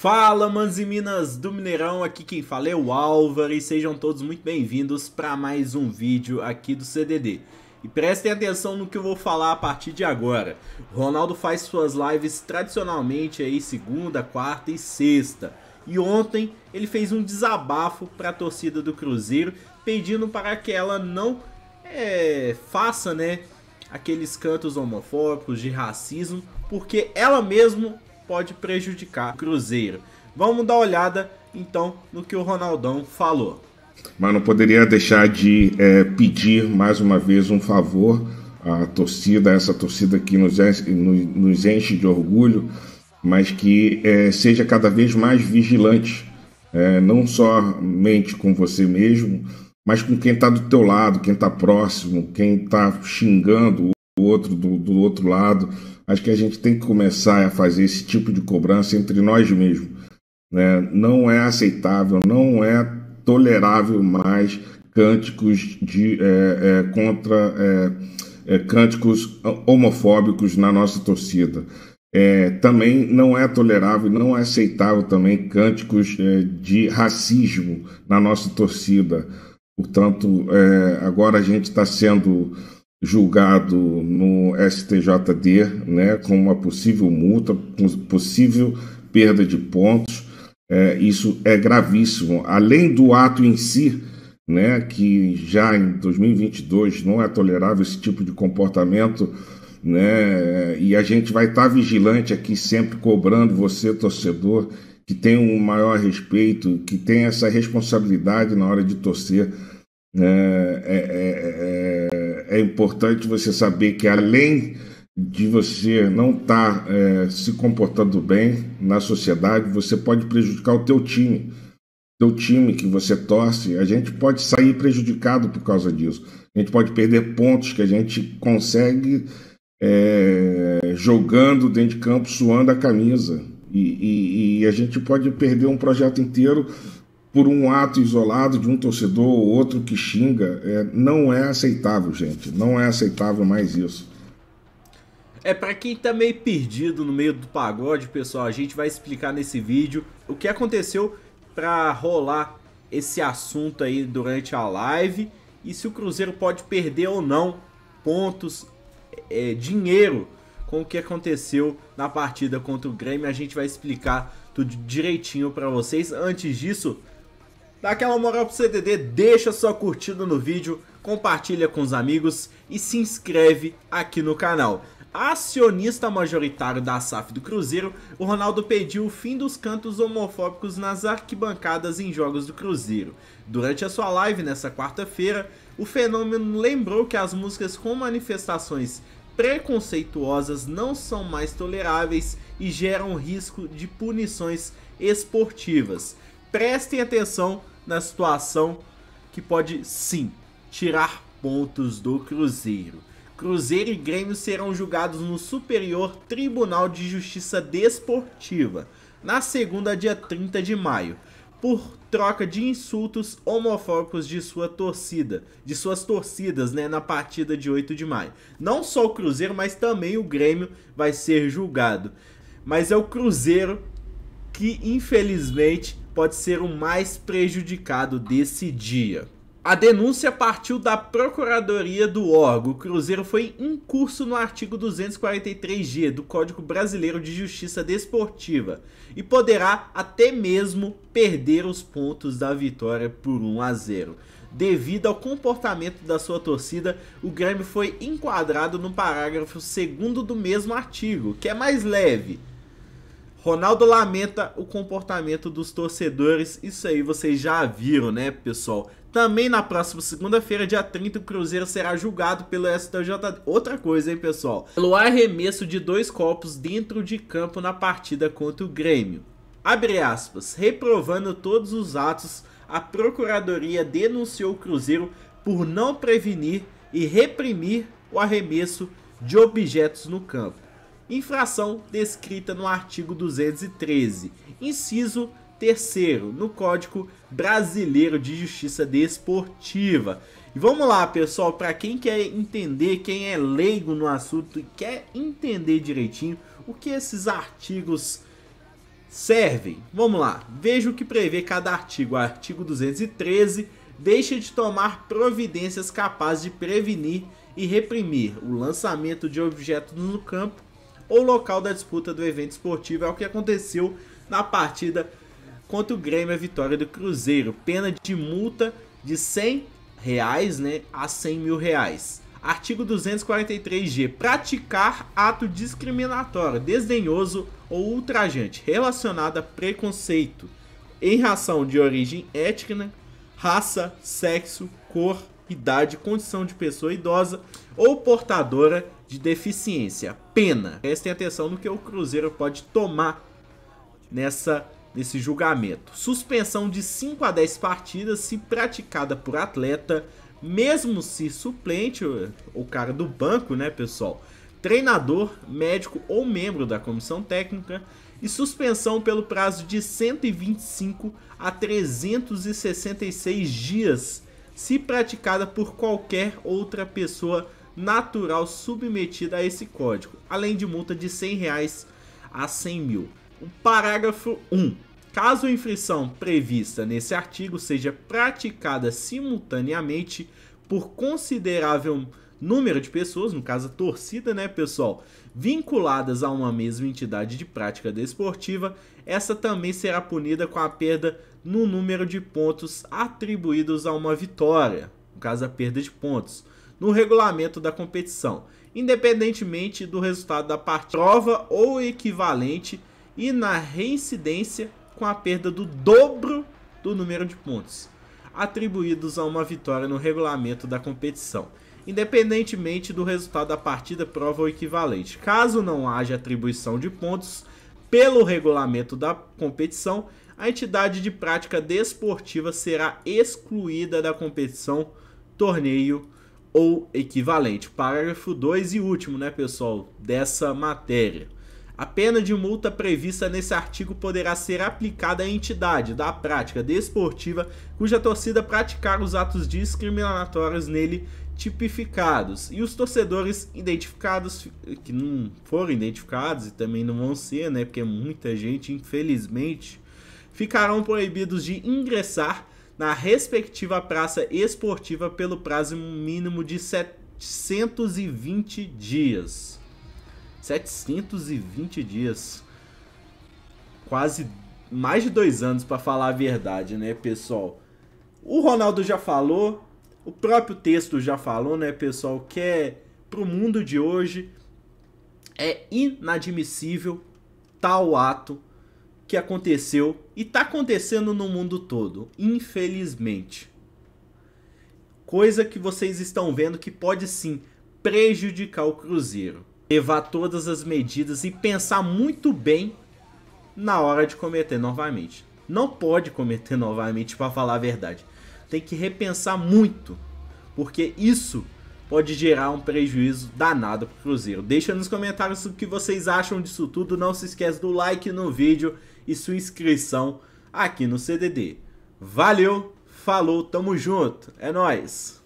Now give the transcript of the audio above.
Fala, manos e minas do Mineirão, aqui quem fala é o Álvaro e sejam todos muito bem-vindos para mais um vídeo aqui do CDD. E prestem atenção no que eu vou falar a partir de agora. O Ronaldo faz suas lives tradicionalmente aí segunda, quarta e sexta. E ontem ele fez um desabafo para a torcida do Cruzeiro, pedindo para que ela não é, faça, né, aqueles cantos homofóbicos de racismo, porque ela mesmo pode prejudicar o Cruzeiro. Vamos dar uma olhada então no que o Ronaldão falou. Mas não poderia deixar de é, pedir mais uma vez um favor à torcida, essa torcida que nos enche, é, nos enche de orgulho, mas que é, seja cada vez mais vigilante, é, não somente com você mesmo, mas com quem está do teu lado, quem está próximo, quem está xingando do outro, do, do outro lado. Acho que a gente tem que começar a fazer esse tipo de cobrança entre nós mesmos. Né? Não é aceitável, não é tolerável mais cânticos de, é, é, contra é, é cânticos homofóbicos na nossa torcida. É, também não é tolerável, não é aceitável também cânticos é, de racismo na nossa torcida. Portanto, agora a gente está sendo julgado no STJD, né, com uma possível multa, possível perda de pontos. É, isso é gravíssimo. Além do ato em si, né, que já em 2022 não é tolerável esse tipo de comportamento, né, e a gente vai estar tá vigilante aqui sempre cobrando você, torcedor, que tem um maior respeito, que tem essa responsabilidade na hora de torcer. Né, é, é, é é importante você saber que além de você não estar tá, é, se comportando bem na sociedade, você pode prejudicar o teu time. Teu time que você torce, a gente pode sair prejudicado por causa disso. A gente pode perder pontos que a gente consegue é, jogando dentro de campo, suando a camisa. E, e, e a gente pode perder um projeto inteiro por um ato isolado de um torcedor ou outro que xinga, é, não é aceitável, gente. Não é aceitável mais isso. É para quem tá meio perdido no meio do pagode, pessoal, a gente vai explicar nesse vídeo o que aconteceu para rolar esse assunto aí durante a live e se o Cruzeiro pode perder ou não pontos, é, dinheiro com o que aconteceu na partida contra o Grêmio. A gente vai explicar tudo direitinho para vocês. Antes disso, Dá aquela moral pro CDD, deixa sua curtida no vídeo, compartilha com os amigos e se inscreve aqui no canal. Acionista majoritário da SAF do Cruzeiro, o Ronaldo pediu o fim dos cantos homofóbicos nas arquibancadas em jogos do Cruzeiro. Durante a sua live nesta quarta-feira, o fenômeno lembrou que as músicas com manifestações preconceituosas não são mais toleráveis e geram risco de punições esportivas prestem atenção na situação que pode sim tirar pontos do Cruzeiro. Cruzeiro e Grêmio serão julgados no Superior Tribunal de Justiça Desportiva, na segunda, dia 30 de maio, por troca de insultos homofóbicos de sua torcida, de suas torcidas, né, na partida de 8 de maio. Não só o Cruzeiro, mas também o Grêmio vai ser julgado. Mas é o Cruzeiro que infelizmente pode ser o mais prejudicado desse dia. A denúncia partiu da Procuradoria do órgão. O Cruzeiro foi incurso no artigo 243G do Código Brasileiro de Justiça Desportiva e poderá até mesmo perder os pontos da vitória por 1 a 0. Devido ao comportamento da sua torcida, o Grêmio foi enquadrado no parágrafo 2 do mesmo artigo, que é mais leve Ronaldo lamenta o comportamento dos torcedores, isso aí vocês já viram, né, pessoal? Também na próxima segunda-feira, dia 30, o Cruzeiro será julgado pelo STJD. Outra coisa, hein, pessoal? Pelo arremesso de dois copos dentro de campo na partida contra o Grêmio. Abre aspas, reprovando todos os atos, a Procuradoria denunciou o Cruzeiro por não prevenir e reprimir o arremesso de objetos no campo infração descrita no artigo 213, inciso 3 no Código Brasileiro de Justiça Desportiva. E vamos lá, pessoal, para quem quer entender, quem é leigo no assunto e quer entender direitinho o que esses artigos servem. Vamos lá. Veja o que prevê cada artigo. O artigo 213 deixa de tomar providências capazes de prevenir e reprimir o lançamento de objetos no campo ou local da disputa do evento esportivo. É o que aconteceu na partida contra o Grêmio, a vitória do Cruzeiro. Pena de multa de 100 reais né, a 100 mil reais. Artigo 243G. Praticar ato discriminatório, desdenhoso ou ultrajante relacionado a preconceito em razão de origem étnica, raça, sexo, cor, idade, condição de pessoa idosa ou portadora de deficiência. Pena. Prestem atenção no que o Cruzeiro pode tomar nessa nesse julgamento. Suspensão de 5 a 10 partidas se praticada por atleta, mesmo se suplente, o cara do banco, né, pessoal? Treinador, médico ou membro da comissão técnica, e suspensão pelo prazo de 125 a 366 dias se praticada por qualquer outra pessoa natural submetida a esse código, além de multa de R$ 100 a 100 mil. O parágrafo 1. Caso a infração prevista nesse artigo seja praticada simultaneamente por considerável número de pessoas, no caso a torcida, né, pessoal, vinculadas a uma mesma entidade de prática desportiva, essa também será punida com a perda no número de pontos atribuídos a uma vitória, no caso a perda de pontos, no regulamento da competição, independentemente do resultado da partida, prova ou equivalente, e na reincidência com a perda do dobro do número de pontos atribuídos a uma vitória no regulamento da competição independentemente do resultado da partida, prova o equivalente. Caso não haja atribuição de pontos pelo regulamento da competição, a entidade de prática desportiva será excluída da competição, torneio ou equivalente. Parágrafo 2 e último, né, pessoal, dessa matéria. A pena de multa prevista nesse artigo poderá ser aplicada à entidade da prática desportiva cuja torcida praticar os atos discriminatórios nele tipificados. E os torcedores identificados, que não foram identificados e também não vão ser, né? Porque muita gente, infelizmente, ficarão proibidos de ingressar na respectiva praça esportiva pelo prazo mínimo de 720 dias. 720 dias. Quase mais de dois anos, para falar a verdade, né, pessoal? O Ronaldo já falou, o próprio texto já falou, né, pessoal, que é pro mundo de hoje é inadmissível tal ato que aconteceu e tá acontecendo no mundo todo, infelizmente. Coisa que vocês estão vendo que pode sim prejudicar o Cruzeiro levar todas as medidas e pensar muito bem na hora de cometer novamente. Não pode cometer novamente, para falar a verdade. Tem que repensar muito, porque isso pode gerar um prejuízo danado para o Cruzeiro. Deixa nos comentários o que vocês acham disso tudo. Não se esquece do like no vídeo e sua inscrição aqui no CDD. Valeu, falou, tamo junto, é nóis!